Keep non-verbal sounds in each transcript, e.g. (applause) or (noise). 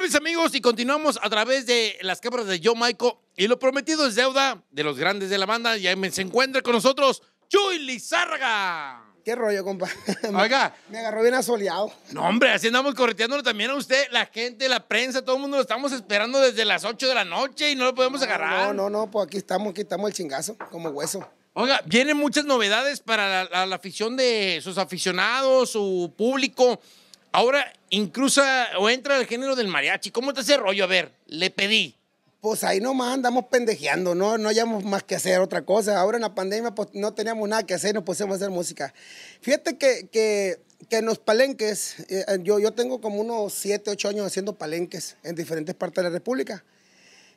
mis amigos? Y continuamos a través de las cámaras de Yo Maico. Y lo prometido es deuda de los grandes de la banda. Y ahí se encuentra con nosotros Chuy Lizárraga. ¿Qué rollo, compa? (laughs) Oiga. Me agarró bien asoleado. No, hombre, así andamos correteándolo también a usted, la gente, la prensa, todo el mundo lo estamos esperando desde las 8 de la noche y no lo podemos agarrar. No, no, no, pues aquí estamos, aquí estamos el chingazo, como hueso. Oiga, vienen muchas novedades para la afición de sus aficionados, su público. Ahora incluso entra el género del mariachi. ¿Cómo te ese rollo? A ver, le pedí. Pues ahí nomás andamos pendejeando, no, no hayamos más que hacer otra cosa. Ahora en la pandemia pues, no teníamos nada que hacer, no pusimos a hacer música. Fíjate que, que, en los palenques, eh, eh, yo, yo tengo como unos 7, 8 años haciendo palenques en diferentes partes de la República.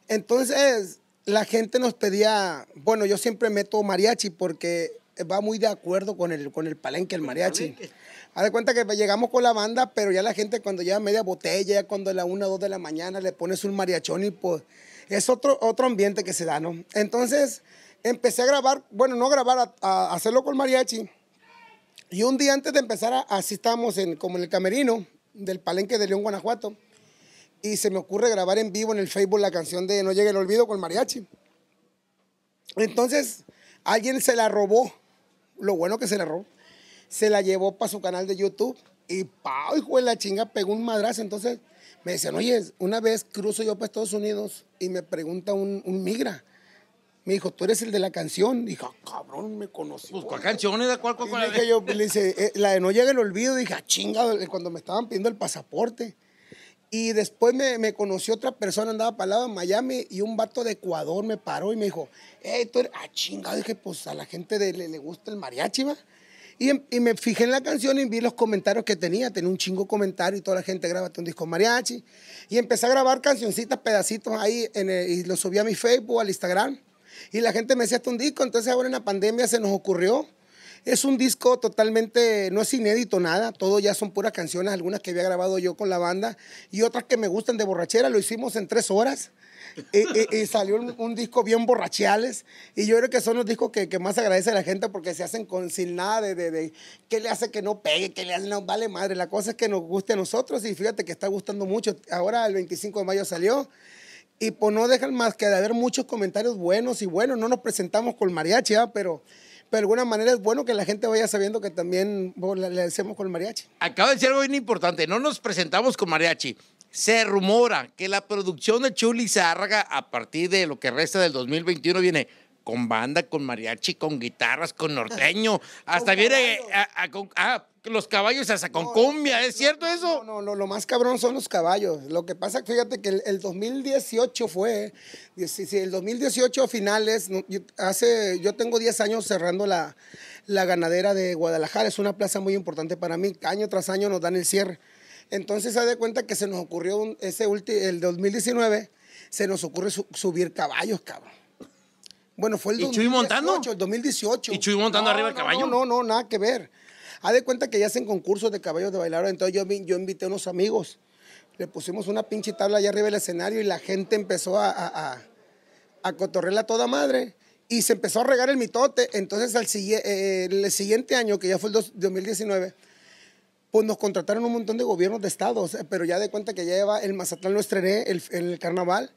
Entonces, la gente nos pedía, bueno, yo siempre meto mariachi porque va muy de acuerdo con el, con el palenque, el mariachi. Haz de cuenta que llegamos con la banda, pero ya la gente cuando lleva media botella, ya cuando a la 1 o dos de la mañana le pones un mariachón y pues es otro, otro ambiente que se da, ¿no? Entonces empecé a grabar, bueno, no a grabar, a, hacerlo con mariachi. Y un día antes de empezar, así estábamos en, como en el camerino del palenque de León, Guanajuato. Y se me ocurre grabar en vivo en el Facebook la canción de No llegue el olvido con mariachi. Entonces alguien se la robó. Lo bueno que se la robó se la llevó para su canal de YouTube y pa, hijo de la chinga, pegó un madrazo. Entonces me decían, oye, una vez cruzo yo para Estados Unidos y me pregunta un, migra. Me dijo, tú eres el de la canción. dijo ah, cabrón, me conocí. Pues, ¿cuál canción es? ¿Cuál, cuál, dije yo, eh, la de No llega el olvido. Dije, ah, cuando me estaban pidiendo el pasaporte. Y después me, me conoció otra persona, andaba para el lado de Miami, y un vato de Ecuador me paró y me dijo, hey, eh, tú eres, ah, chingado. Dije, pues a la gente de, le, gusta el mariachi, va. Em, y, me fijé en la canción y vi los comentarios que tenía. Tenía un chingo comentario y toda la gente graba un disco mariachi. Y empecé a grabar cancioncitas, pedacitos ahí en y lo subí a mi Facebook, al Instagram. Y la gente me decía, hasta un disco. Entonces ahora en la pandemia se nos ocurrió es un disco totalmente, no es inédito nada, todo ya son puras canciones, algunas que había grabado yo con la banda y otras que me gustan de borrachera, lo hicimos en tres horas. y, eh, eh, eh, salió un, disco bien borrachiales. Y yo creo que son los discos que, que más agradece a la gente porque se hacen con, sin nada de, de, de qué le hace que no pegue, qué le hace, no vale madre. La cosa es que nos guste a nosotros y fíjate que está gustando mucho. Ahora el 25 de mayo salió. Y pues no dejan más que de haber muchos comentarios buenos y buenos. No nos presentamos con mariachi, pero pero de alguna manera es bueno que la gente vaya sabiendo que también le hacemos con mariachi. Acaba de decir algo bien importante, no nos presentamos con mariachi. Se rumora que la producción de Chuli Zárraga a partir de lo que resta del 2021 viene con banda, con mariachi, con guitarras, con norteño, (laughs) hasta viene a, ah, los caballos hasta con cumbia, ¿es cierto eso? No, no, lo más cabrón son los caballos. Lo que pasa, fíjate que el, 2018 fue, el 2018 finales, hace, yo tengo 10 años cerrando la, la ganadera de Guadalajara, es una plaza muy importante para mí, año tras año nos dan el cierre. Entonces se da cuenta que se nos ocurrió ese el 2019, se nos ocurre subir caballos, cabrón. Bueno, fue el ¿Y 2018, montando? el 2018. ¿Y Chuy montando arriba el caballo? No, no, nada que ver. Ha de cuenta que ya hacen concursos de caballos de bailar. Entonces yo, yo invité a unos amigos. Le pusimos una pinche tabla allá arriba del escenario y la gente empezó a, a, a, toda madre. Y se empezó a regar el mitote. Entonces, al eh, el siguiente año, que ya fue el 2019, pues nos contrataron un montón de gobiernos de estados. Pero ya de cuenta que ya lleva el Mazatlán lo estrené, el, el carnaval.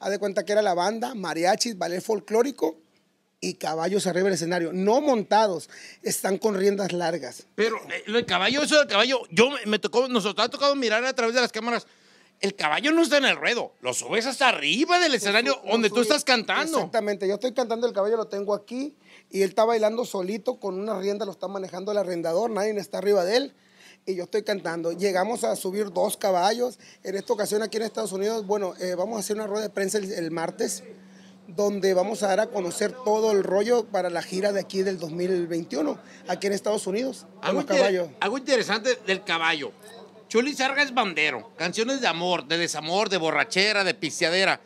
Haz de cuenta que era la banda, mariachis, ballet folclórico y caballos arriba del escenario, no montados, están con riendas largas. Pero eh, el caballo, eso del caballo, yo me, tocó, nos ha tocado mirar a través de las cámaras. El caballo no está en el ruedo, lo subes hasta arriba del escenario donde tú estás cantando. Exactamente, yo estoy cantando, el caballo lo tengo aquí y él está bailando solito con una rienda, lo está manejando el arrendador, nadie está arriba de él y yo estoy cantando. Llegamos a subir dos caballos. En esta ocasión aquí en Estados Unidos, bueno, eh, vamos a hacer una rueda de prensa el, martes, donde vamos a dar a conocer todo el rollo para la gira de aquí del 2021, aquí en Estados Unidos. Algo, algo interesante del caballo. Chuli Sarga es bandero. Canciones de amor, de desamor, de borrachera, de pisteadera.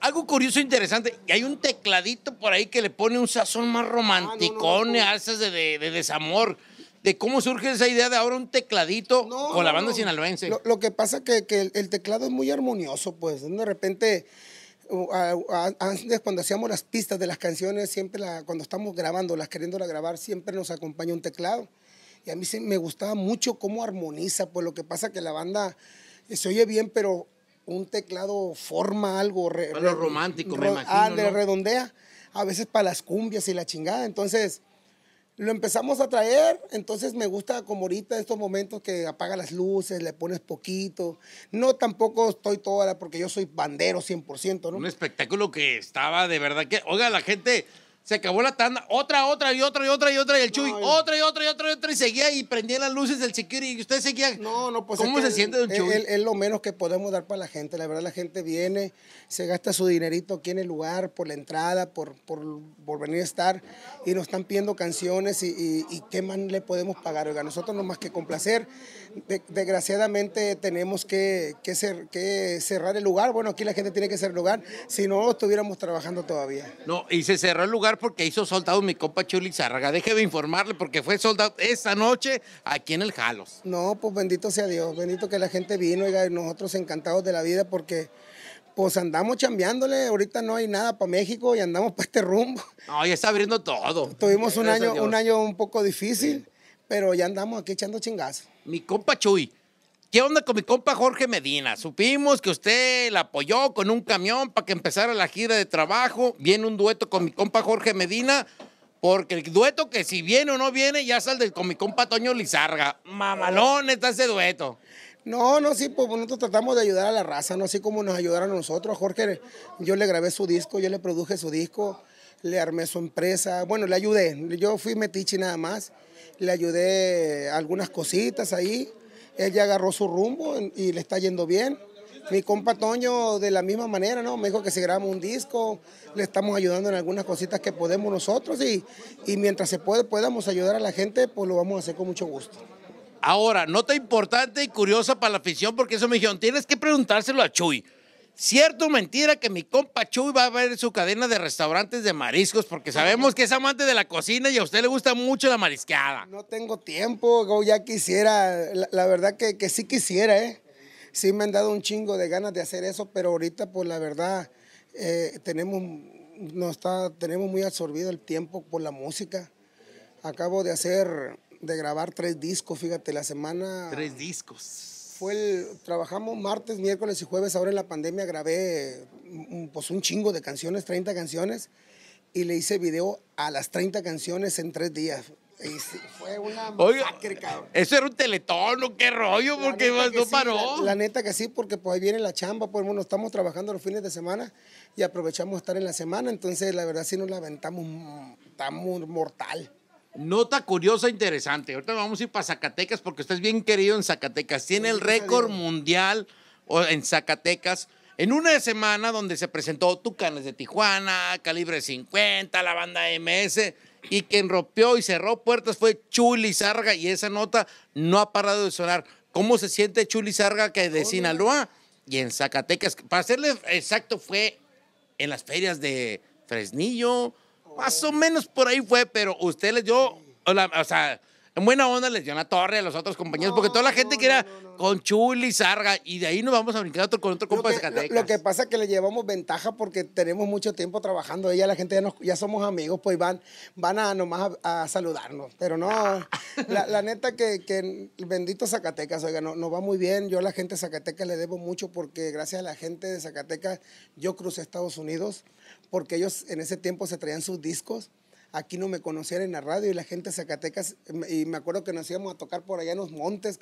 Algo curioso e interesante, y hay un tecladito por ahí que le pone un sazón más ah, romanticón, ah, alzas de, de desamor de cómo surge esa idea de ahora un tecladito o con la banda sinaloense. Lo, que pasa que, que el, teclado es muy armonioso, pues. De repente, antes cuando hacíamos las pistas de las canciones, siempre la, cuando estamos grabando, las queriéndolas grabar, siempre nos acompaña un teclado. Y a mí me gustaba mucho cómo armoniza, pues lo que pasa que la banda eh, se oye bien, pero un teclado forma algo. Re, romántico, me imagino. Ah, redondea. A veces para las cumbias y la chingada. Entonces, lo empezamos a traer, entonces me gusta como ahorita estos momentos que apaga las luces, le pones poquito. No tampoco estoy toda, porque yo soy bandero 100%, ¿no? Un espectáculo que estaba de verdad que, oiga, la gente se acabó la tanda, otra, otra y otra y otra y otra y el Chuy, otra y otra y otra y otra y seguía y prendía las luces del security y usted seguía. No, no, pues ¿Cómo se siente el Chuy? Es lo menos que podemos dar para la gente. La verdad, la gente viene, se gasta su dinerito aquí en el lugar por la entrada, por, por, por venir a estar y nos están pidiendo canciones y, qué más le podemos pagar. Oiga, nosotros no más que complacer. desgraciadamente tenemos que, que, que cerrar el lugar. Bueno, aquí la gente tiene que cerrar el lugar, si no estuviéramos trabajando todavía. No, y se cerró el lugar porque hizo soldado mi compa Chuli Zárraga. Déjeme informarle porque fue soldado esa noche aquí en el Jalos. No, pues bendito sea Dios, bendito que la gente vino, y nosotros encantados de la vida porque pues andamos chambeándole, ahorita no hay nada para México y andamos para este rumbo. No, ya está abriendo todo. Tuvimos un año, un año un poco difícil, pero ya andamos aquí echando chingazos. Mi compa Chuy, ¿Qué onda con mi compa Jorge Medina? Supimos que usted la apoyó con un camión para que empezara la gira de trabajo. Viene un dueto con mi compa Jorge Medina, porque el dueto que si viene o no viene ya sale del con mi compa Toño Lizarga. Mamalón está ese dueto. No, no, sí, pues, pues nosotros tratamos de ayudar a la raza, no así como nos ayudaron a nosotros. Jorge, yo le grabé su disco, yo le produje su disco, le armé su empresa. Bueno, le ayudé. Yo fui metichi nada más. Le ayudé algunas cositas ahí él ya agarró su rumbo y le está yendo bien. Mi compa Toño de la misma manera, ¿no? Me dijo que se grabamos un disco, le estamos ayudando en algunas cositas que podemos nosotros y, y mientras se puede, podamos ayudar a la gente, pues lo vamos a hacer con mucho gusto. Ahora, nota importante y curiosa para la afición, porque eso me dijeron, tienes que preguntárselo a Chuy. Cierto mentira que mi compa Chuy va a ver su cadena de restaurantes de mariscos porque sabemos que es amante de la cocina y a usted le gusta mucho la marisqueada. No tengo tiempo, ya quisiera, la, verdad que, sí quisiera, ¿eh? Sí me han dado un chingo de ganas de hacer eso, pero ahorita pues la verdad eh, tenemos, no está, tenemos muy absorbido el tiempo por la música. Acabo de hacer, de grabar tres discos, fíjate, la semana... Tres discos fue el, trabajamos martes, miércoles y jueves, ahora en la pandemia grabé mm, mm, pues un chingo de canciones, 30 canciones, y le hice video a las 30 canciones en tres días. fue una Eso era un teletón, qué rollo? porque no paró. La, neta que sí, porque pues ahí viene la chamba, pues bueno, estamos trabajando los fines de semana y aprovechamos estar en la semana, entonces la verdad sí nos la aventamos, mm, estamos mortal. Nota curiosa interesante. Ahorita vamos a ir para Zacatecas porque usted es bien querido en Zacatecas. Tiene el récord mundial en Zacatecas. En una semana donde se presentó Tucanes de Tijuana, Calibre 50, la banda MS, y quien rompió y cerró puertas fue Chuli Sarga, y esa nota no ha parado de sonar. ¿Cómo se siente Chuli Sarga que de Sinaloa y en Zacatecas? Para serle exacto, fue en las ferias de Fresnillo, más o menos por ahí fue, pero usted les dio, o, sea, en buena onda les dio una torre a los otros compañeros, porque toda la gente que era con Chuli, Sarga, y de ahí nos vamos a brincar otro, con otro compa de Zacatecas. Lo, que pasa es que le llevamos ventaja porque tenemos mucho tiempo trabajando. Ella, la gente ya, somos amigos, pues van, van a nomás a, saludarnos. Pero no, (laughs) la, neta que, bendito Zacatecas, oiga, nos no va muy bien. Yo a la gente de Zacatecas le debo mucho porque gracias a la gente de Zacatecas yo crucé Estados Unidos porque ellos en ese tiempo se traían sus discos. Aquí no me conocían en la radio y la gente de Zacatecas, y me acuerdo que nos íbamos a tocar por allá en los montes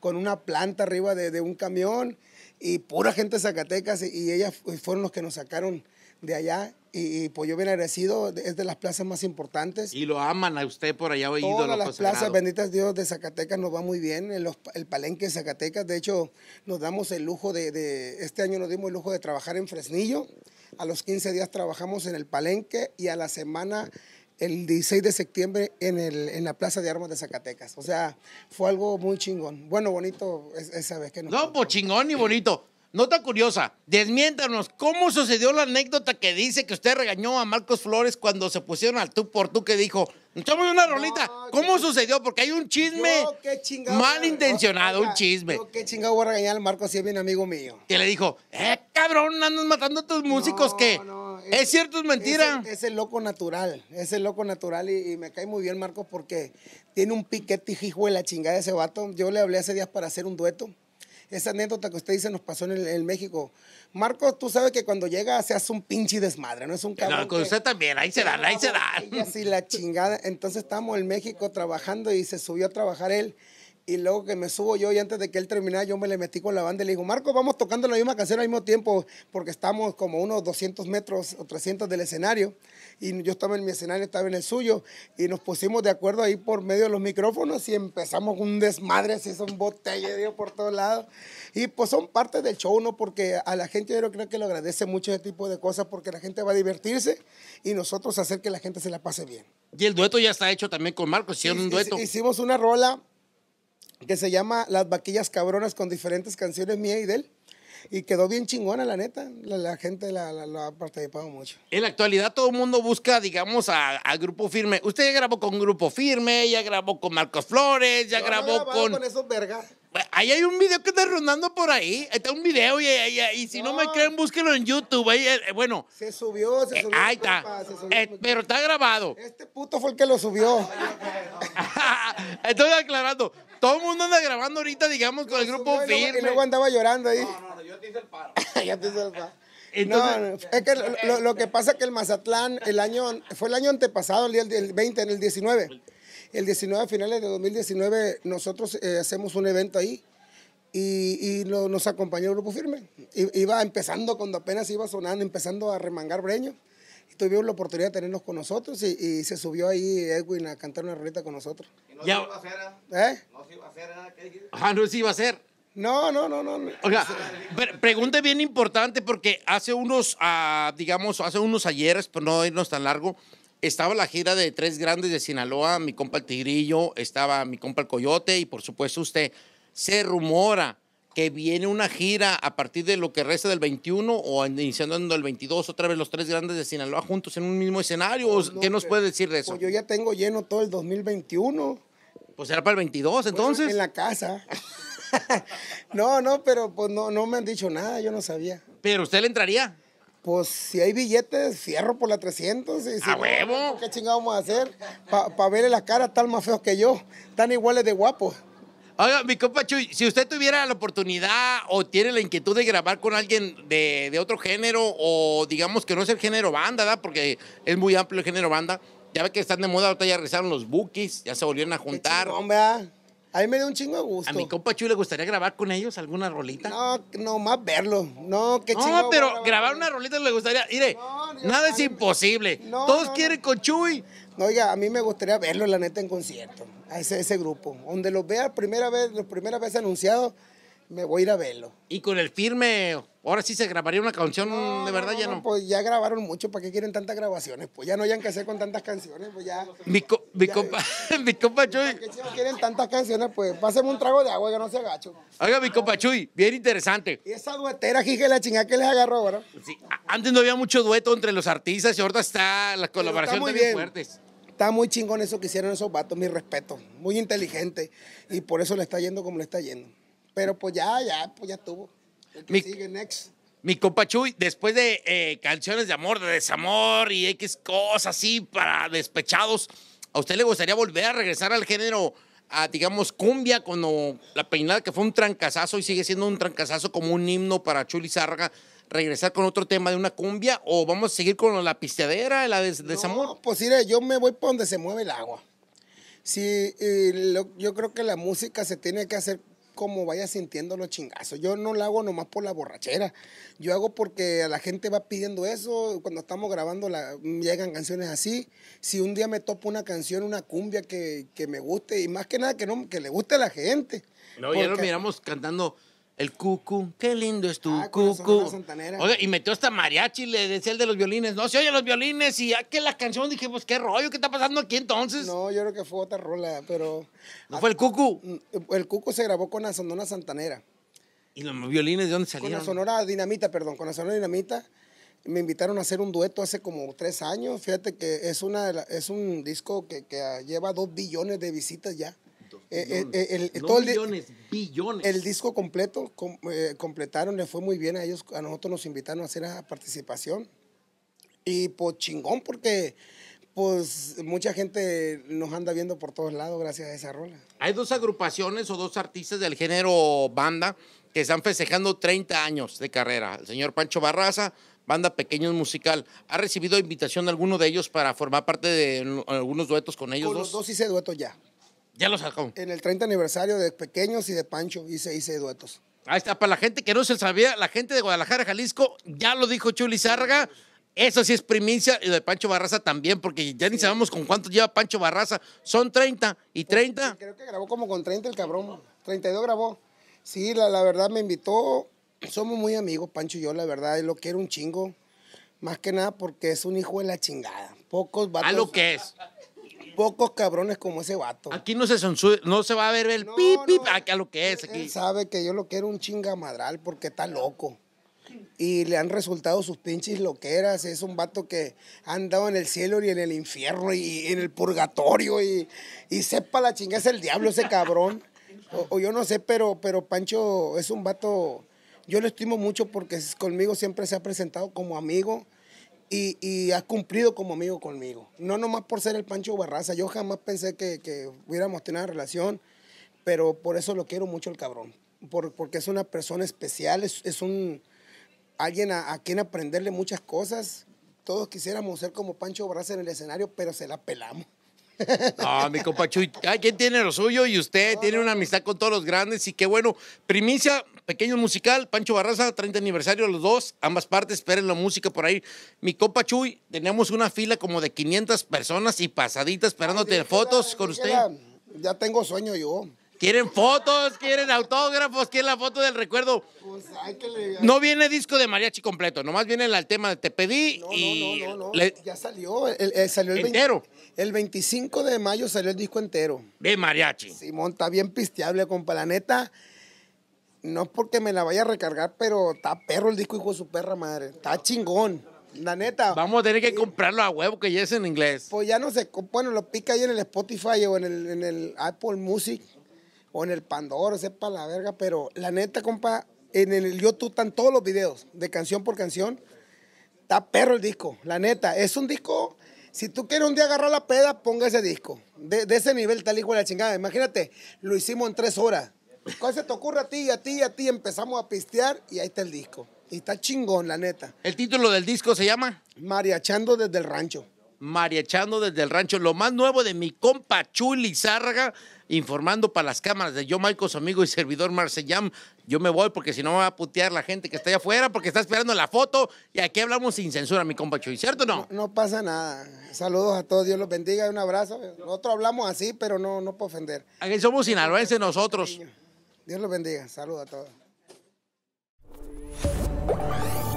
con, una planta arriba de, un camión y pura gente de Zacatecas y, y ellas fueron los que nos sacaron de allá. Y, pues yo bien agradecido, es de las plazas más importantes. Y lo aman a usted por allá, oído. Todas las plazas, benditas Dios, de Zacatecas nos va muy bien, el, el, palenque de Zacatecas, de hecho nos damos el lujo de, este año nos dimos el lujo de trabajar en Fresnillo, a los 15 días trabajamos en el palenque y a la semana el 16 de septiembre en, el, en la Plaza de Armas de Zacatecas. O sea, fue algo muy chingón. Bueno, bonito esa vez que nos... No, pues chingón y bonito. Nota curiosa, desmiéntanos, ¿cómo sucedió la anécdota que dice que usted regañó a Marcos Flores cuando se pusieron al tú por tú que dijo, echamos una rolita? ¿Cómo sucedió? Porque hay un chisme mal malintencionado, un chisme. Yo, ¿Qué chingado voy a regañar al Marcos si es bien amigo mío? Que le dijo, eh, cabrón, andas matando a tus músicos que... es, cierto, es mentira. Es el, loco natural, es el loco natural y, me cae muy bien Marcos porque tiene un piquete hijo de la chingada ese vato. Yo le hablé hace días para hacer un dueto esa anécdota que usted dice nos pasó en el, México. Marcos, tú sabes que cuando llega se hace un pinche desmadre, ¿no? Es un cabrón. No, con usted también, ahí se dan, ahí se dan. Y así la chingada. Entonces estamos en México trabajando y se subió a trabajar él. Y luego que me subo yo y antes de que él terminara, yo me le metí con la banda y le digo, Marco, vamos tocando la misma canción al mismo tiempo porque estamos como unos 200 metros o 300 del escenario. Y yo estaba en mi escenario, estaba en el suyo. Y nos pusimos de acuerdo ahí por medio de los micrófonos y empezamos un desmadre, así son botellas digo, por todos lados. Y pues son parte del show, ¿no? Porque a la gente yo creo que le agradece mucho ese tipo de cosas porque la gente va a divertirse y nosotros hacer que la gente se la pase bien. Y el dueto ya está hecho también con Marco, hicieron un dueto. Hicimos una rola que se llama Las Vaquillas Cabronas con diferentes canciones mía y de él. Y quedó bien chingona, la neta. La, gente la, la, ha participado mucho. En la actualidad todo el mundo busca, digamos, a, Grupo Firme. Usted ya grabó con Grupo Firme, ya grabó con Marcos Flores, ya Yo grabó no con... con esos vergas. Ahí hay un video que está rondando por ahí. Está un video y, y, si no. me creen, búsquelo en YouTube. Eh, eh, bueno. Se subió, se eh, subió. ahí está. pero está grabado. Este puto fue el que lo subió. (laughs) Estoy aclarando. Todo el mundo anda grabando ahorita, digamos, con el grupo firme. Y luego andaba llorando ahí. No, no, yo te hice el paro. (laughs) ya te hice el paro. Entonces, no, es que lo, que pasa es que el Mazatlán, el año, fue el año antepasado, el, día, del 20, en el 19. El 19, finales de 2019, nosotros eh, hacemos un evento ahí y, nos acompañó el Grupo Firme. iba empezando, cuando apenas iba sonando, empezando a remangar breño tuvimos la oportunidad de tenerlos con nosotros y, se subió ahí Edwin a cantar una rolita con nosotros. ¿Y no se iba a hacer? ¿ah? ¿Eh? ¿No se iba a hacer nada? ¿ah? no se iba a hacer. No, no, no, no. Oiga, pregunta bien importante porque hace unos, ah, digamos, hace unos ayeres, por no irnos tan largo, estaba la gira de tres grandes de Sinaloa, mi compa el Tigrillo, estaba mi compa el Coyote y por supuesto usted. Se rumora que viene una gira a partir de lo que resta del 21 o iniciando el 22, otra vez los tres grandes de Sinaloa juntos en un mismo escenario. ¿Qué nos puede decir de eso? Pues yo ya tengo lleno todo el 2021. Pues será para el 22 entonces. en la casa. (laughs) no, no, pero pues no, no me han dicho nada, yo no sabía. ¿Pero usted le entraría? Pues si hay billetes, cierro por la 300. Y, si ¡A huevo! ¿Qué chingado vamos a hacer? Para verle la cara, tal más feos que yo, tan iguales de guapos. Oiga, mi compa Chuy, si usted tuviera la oportunidad o tiene la inquietud de grabar con alguien de, otro género o digamos que no es el género banda, Porque es muy amplio el género banda. Ya ve que están de moda, ahorita ya regresaron los bookies, ya se volvieron a juntar. A mí me dio un chingo de gusto. A mi compa Chuy le gustaría grabar con ellos alguna rolita. No, no, más verlo. No, qué chingo. No, pero grabar, una rolita le gustaría. Mire, nada es imposible. Todos quieren con Chuy. No, oiga, a mí me gustaría verlo, la neta, en concierto. A ese, grupo. Donde lo vea primera vez, la primera vez anunciado, me voy a ir a verlo. Y con el firme Ahora sí se grabaría una canción, de verdad ya no, Pues ya grabaron mucho, ¿para qué quieren tantas grabaciones? Pues ya no hayan que hacer con tantas canciones, pues ya. Mi, compa, (laughs) mi compa Chuy. ¿Para qué quieren tantas canciones? Pues pásenme un trago de agua que no se agacho. Oiga, mi compa Chuy, bien interesante. Y esa duetera, jije, la chingada que les agarró ¿verdad? Sí, antes no había mucho dueto entre los artistas y ahorita está la colaboración muy bien. fuertes. Está muy chingón eso que hicieron esos vatos, mi respeto. Muy inteligente. Y por eso le está yendo como le está yendo. Pero pues ya, ya, pues ya estuvo mi, sigue next. Mi compa Chuy, después de eh, canciones de amor, de desamor y X cosas así para despechados, ¿a usted le gustaría volver a regresar al género, a, digamos, cumbia, cuando la peinada que fue un trancazazo y sigue siendo un trancazazo como un himno para Chuli Lizárraga? regresar con otro tema de una cumbia o vamos a seguir con la pisteadera, la de, desamor? No, pues mire, yo me voy por donde se mueve el agua. Sí, yo creo que la música se tiene que hacer como vaya sintiendo los chingazos. Yo no lo hago nomás por la borrachera. Yo hago porque la gente va pidiendo eso. Cuando estamos grabando la, llegan canciones así. Si un día me topo una canción, una cumbia que, me guste, y más que nada que, no, que le guste a la gente. No, ya lo miramos cantando el cucu, qué lindo es tu ah, cucu. Oye, y metió hasta mariachi, le decía el de los violines. No, se oye los violines y ah, la canción dije, pues qué rollo, ¿qué está pasando aquí entonces? No, yo creo que fue otra rola, pero. ¿No fue el cucu? Mm, el cucu se grabó con la Sonora Santanera. ¿Y los violines de dónde salieron? Con la Sonora Dinamita, perdón, con la Sonora Dinamita. Me invitaron a hacer un dueto hace como tres años. Fíjate que es, una, es un disco que lleva dos billones de visitas ya. Eh, eh, eh, el, billones. El disco completo, completaron, le fue muy bien a ellos, a nosotros nos invitaron a hacer la participación. Y pues chingón, porque pues mucha gente nos anda viendo por todos lados gracias a esa rola. Hay dos agrupaciones o dos artistas del género banda que están festejando 30 años de carrera. El señor Pancho Barraza, banda Pequeños Musical. ¿Ha recibido invitación de alguno de ellos para formar parte de algunos duetos con ellos con Los dos hice dueto ya. Ya lo sacó. En el 30 aniversario de Pequeños y de Pancho hice, hice duetos. Ahí está, para la gente que no se sabía, la gente de Guadalajara, Jalisco, ya lo dijo Chuli Zárraga. Eso sí es primicia y de Pancho Barraza también, porque ya ni sabemos con cuánto lleva Pancho Barraza. Son 30 y 30. Creo que grabó como con 30 el cabrón. 32 grabó. Sí, la, verdad me invitó. Somos muy amigos, Pancho y yo, la verdad. él lo quiero un chingo. Más que nada porque es un hijo de la chingada. Pocos vatos. A ah, lo que es pocos cabrones como ese vato. Aquí no se no se va a ver el pipi pip, pip, lo que es. sabe que yo lo quiero un chingamadral porque está loco. Y le han resultado sus pinches loqueras. Es un vato que ha andado en el cielo y en el infierno y en el purgatorio. Y, y sepa la chinga, es el diablo ese cabrón. O, yo no sé, pero, pero Pancho es un vato. Yo lo estimo mucho porque conmigo siempre se ha presentado como amigo y, y, has cumplido como amigo conmigo. No nomás por ser el Pancho Barraza, yo jamás pensé que, hubiéramos tenido una relación, pero por eso lo quiero mucho el cabrón, porque es una persona especial, es, un alguien a, quien aprenderle muchas cosas. Todos quisiéramos ser como Pancho Barraza en el escenario, pero se la pelamos. Ah, mi compa Chuy, tiene lo suyo y usted tiene una amistad con todos los grandes y qué bueno. Primicia, Pequeño Musical, Pancho Barraza, 30 aniversario, los dos, ambas partes, esperen la música por ahí. Mi compa Chuy, tenemos una fila como de 500 personas y pasaditas esperándote fotos con usted. ya tengo sueño yo. Quieren fotos, quieren autógrafos, quieren la foto del recuerdo. Pues no viene disco de mariachi completo, nomás viene el tema de Te Pedí. No, no, no, no, ya salió. El, eh, salió el el 25 de mayo salió el disco entero. De mariachi. Simón, está bien pisteable, con Planeta no es porque me la vaya a recargar, pero está perro el disco, hijo de su perra madre. Está chingón. La neta. Vamos a tener que comprarlo a huevo, que ya es en inglés. Pues ya no sé. Bueno, lo pica ahí en el Spotify o en el, Apple Music o en el Pandora, sepa la verga. Pero la neta, compa, en el YouTube están todos los videos, de canción por canción. Está perro el disco, la neta. Es un disco. Si tú quieres un día agarrar la peda, ponga ese disco. De, ese nivel, tal hijo de la chingada. Imagínate, lo hicimos en tres horas. ¿Cuál se te ocurre a ti, a ti, a ti? Empezamos a pistear y ahí está el disco. Y está chingón, la neta. ¿El título del disco se llama? Mariachando desde el rancho. Mariachando desde el rancho. Lo más nuevo de mi compa Chuli Zárraga, informando para las cámaras de yo, Michael, su amigo y servidor Marcellam. Yo me voy porque si no me va a putear la gente que está allá afuera porque está esperando la foto. Y aquí hablamos sin censura, mi compa Chuli, ¿cierto o no? No, pasa nada. Saludos a todos, Dios los bendiga y un abrazo. Nosotros hablamos así, pero no, no ofender. Aquí somos sinaloenses nosotros. Dios los bendiga. Saludos a todos.